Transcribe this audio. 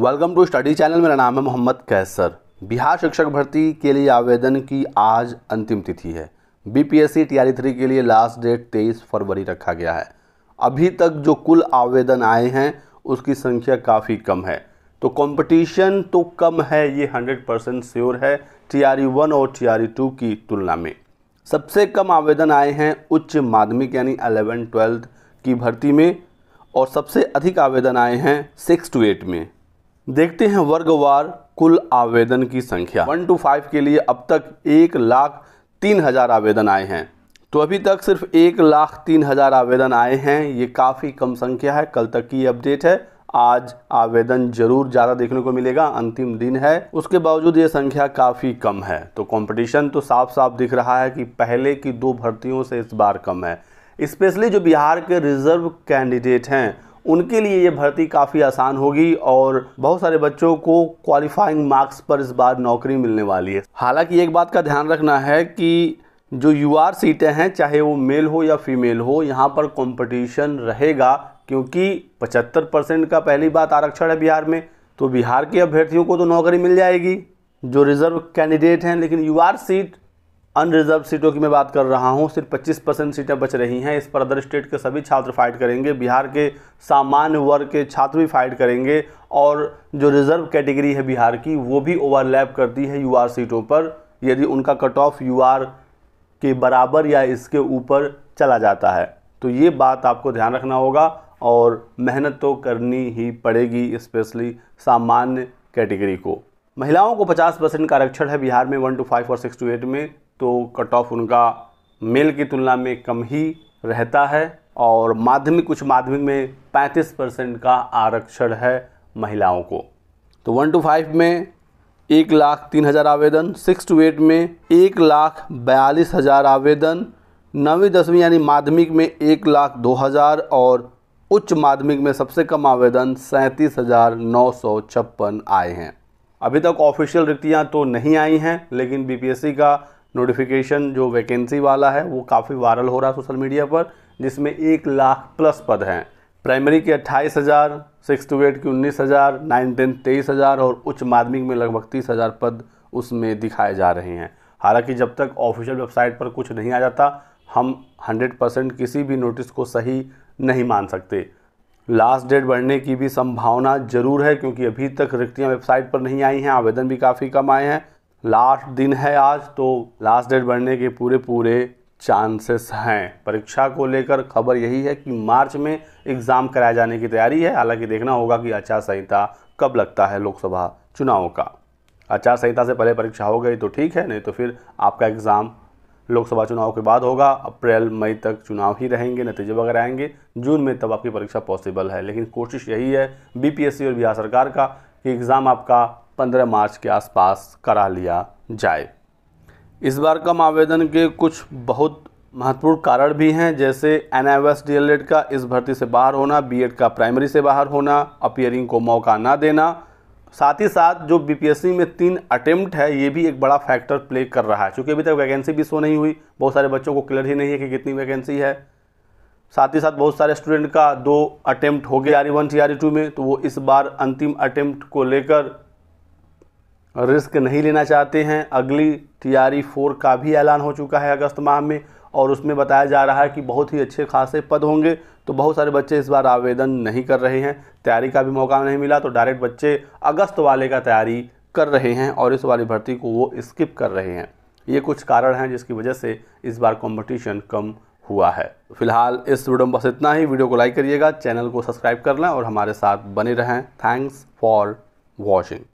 welcome to study channel मेरा नाम है मोहम्मद कैसर बिहार शिक्षक भर्ती के लिए आवेदन की आज अंतिम तिथि है बीपीएससी टीआरई थ्री के लिए लास्ट डेट तेईस फरवरी रखा गया है अभी तक जो कुल आवेदन आए हैं उसकी संख्या काफ़ी कम है तो कंपटीशन तो कम है ये हंड्रेड परसेंट श्योर है टीआरई वन और टीआरई टू की तुलना में सबसे कम आवेदन आए हैं उच्च माध्यमिक यानी अलेवन ट्वेल्थ की भर्ती में और सबसे अधिक आवेदन आए हैं सिक्स टू एट में देखते हैं वर्गवार कुल आवेदन की संख्या वन टू फाइव के लिए अब तक एक लाख तीन हज़ार आवेदन आए हैं तो अभी तक सिर्फ एक लाख तीन हज़ार आवेदन आए हैं ये काफ़ी कम संख्या है कल तक की अपडेट है आज आवेदन जरूर ज़्यादा देखने को मिलेगा अंतिम दिन है उसके बावजूद ये संख्या काफ़ी कम है तो कंपटीशन तो साफ साफ दिख रहा है कि पहले की दो भर्तियों से इस बार कम है स्पेशली जो बिहार के रिजर्व कैंडिडेट हैं उनके लिए ये भर्ती काफ़ी आसान होगी और बहुत सारे बच्चों को क्वालिफाइंग मार्क्स पर इस बार नौकरी मिलने वाली है हालांकि एक बात का ध्यान रखना है कि जो यू सीटें हैं चाहे वो मेल हो या फीमेल हो यहाँ पर कंपटीशन रहेगा क्योंकि 75 परसेंट का पहली बात आरक्षण है बिहार में तो बिहार के अभ्यर्थियों को तो नौकरी मिल जाएगी जो रिजर्व कैंडिडेट हैं लेकिन यू सीट अनरिजर्व सीटों की मैं बात कर रहा हूँ सिर्फ 25 परसेंट सीटें बच रही हैं इस पर अदर स्टेट के सभी छात्र फाइट करेंगे बिहार के सामान्य वर्ग के छात्र भी फाइट करेंगे और जो रिजर्व कैटेगरी है बिहार की वो भी ओवरलैप करती है यू सीटों पर यदि उनका कट ऑफ यू के बराबर या इसके ऊपर चला जाता है तो ये बात आपको ध्यान रखना होगा और मेहनत तो करनी ही पड़ेगी स्पेशली सामान्य कैटेगरी को महिलाओं को 50 परसेंट का आरक्षण है बिहार में वन टू फाइव और सिक्स टू एट में तो कट ऑफ उनका मेल की तुलना में कम ही रहता है और माध्यमिक कुछ माध्यमिक में 35 परसेंट का आरक्षण है महिलाओं को तो वन टू फाइव में एक लाख तीन हज़ार आवेदन सिक्स टू एट में एक लाख बयालीस हज़ार आवेदन नवीं दसवीं यानी माध्यमिक में एक लाख दो हज़ार और उच्च माध्यमिक में सबसे कम आवेदन सैंतीस हज़ार नौ सौ छप्पन आए हैं अभी तक ऑफिशियल रिक्तियाँ तो नहीं आई हैं लेकिन बीपीएससी का नोटिफिकेशन जो वैकेंसी वाला है वो काफ़ी वायरल हो रहा है सोशल मीडिया पर जिसमें एक लाख प्लस पद हैं प्राइमरी के अट्ठाईस हज़ार सिक्स टू एट के उन्नीस हज़ार नाइन टेन तेईस हज़ार और उच्च माध्यमिक में लगभग तीस हज़ार पद उसमें दिखाए जा रहे हैं हालांकि जब तक ऑफिशियल वेबसाइट पर कुछ नहीं आ जाता हम हंड्रेड परसेंट किसी भी नोटिस को सही नहीं मान सकते लास्ट डेट बढ़ने की भी संभावना जरूर है क्योंकि अभी तक रिक्तियाँ वेबसाइट पर नहीं आई हैं आवेदन भी काफ़ी कम आए हैं लास्ट दिन है आज तो लास्ट डेट बढ़ने के पूरे पूरे चांसेस हैं परीक्षा को लेकर खबर यही है कि मार्च में एग्ज़ाम कराए जाने की तैयारी है हालांकि देखना होगा कि आचार संहिता कब लगता है लोकसभा चुनाव का आचार संहिता से पहले परीक्षा हो गई तो ठीक है नहीं तो फिर आपका एग्ज़ाम लोकसभा चुनाव के बाद होगा अप्रैल मई तक चुनाव ही रहेंगे नतीजे वगैरह आएंगे जून में तब आपकी परीक्षा पॉसिबल है लेकिन कोशिश यही है बीपीएससी और बिहार सरकार का कि एग्ज़ाम आपका 15 मार्च के आसपास करा लिया जाए इस बार कम आवेदन के कुछ बहुत महत्वपूर्ण कारण भी हैं जैसे N I S D L ed का इस भर्ती से बाहर होना बी एड का प्राइमरी से बाहर होना अपियरिंग को मौका ना देना साथ ही साथ जो बीपीएससी में तीन अटेम्प्ट है ये भी एक बड़ा फैक्टर प्ले कर रहा है क्योंकि अभी तक वैकेंसी भी शो नहीं हुई बहुत सारे बच्चों को क्लियर ही नहीं है कि कितनी वैकेंसी है साथ ही साथ बहुत सारे स्टूडेंट का दो अटेम्प्ट हो गया R one T R two में तो वो इस बार अंतिम अटेम्प्ट को लेकर रिस्क नहीं लेना चाहते हैं अगली टीआरई फोर का भी ऐलान हो चुका है अगस्त माह में और उसमें बताया जा रहा है कि बहुत ही अच्छे खासे पद होंगे तो बहुत सारे बच्चे इस बार आवेदन नहीं कर रहे हैं तैयारी का भी मौका नहीं मिला तो डायरेक्ट बच्चे अगस्त वाले का तैयारी कर रहे हैं और इस वाली भर्ती को वो स्किप कर रहे हैं ये कुछ कारण हैं जिसकी वजह से इस बार कॉम्पटिशन कम हुआ है फिलहाल इस वीडियो में बस इतना ही वीडियो को लाइक करिएगा चैनल को सब्सक्राइब कर लें और हमारे साथ बने रहें थैंक्स फॉर वॉचिंग